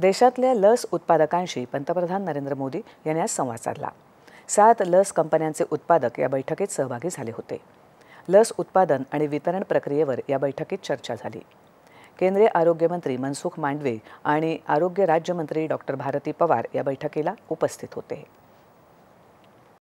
देशातल्या लस उत्पादकांशी पंतप्रधान नरेंद्र मोदी यांनी आज संवाद साधला सात लस कंपन्यांचे उत्पादक या बैठकीत सहभागी झाले होते लस उत्पादन आणि वितरण प्रक्रियेवर या बैठकीत चर्चा झाली केंद्रीय आरोग्यमंत्री मनसुख मांडवे आणि आरोग्य राज्यमंत्री डॉक्टर भारती पवार या बैठकीला उपस्थित होते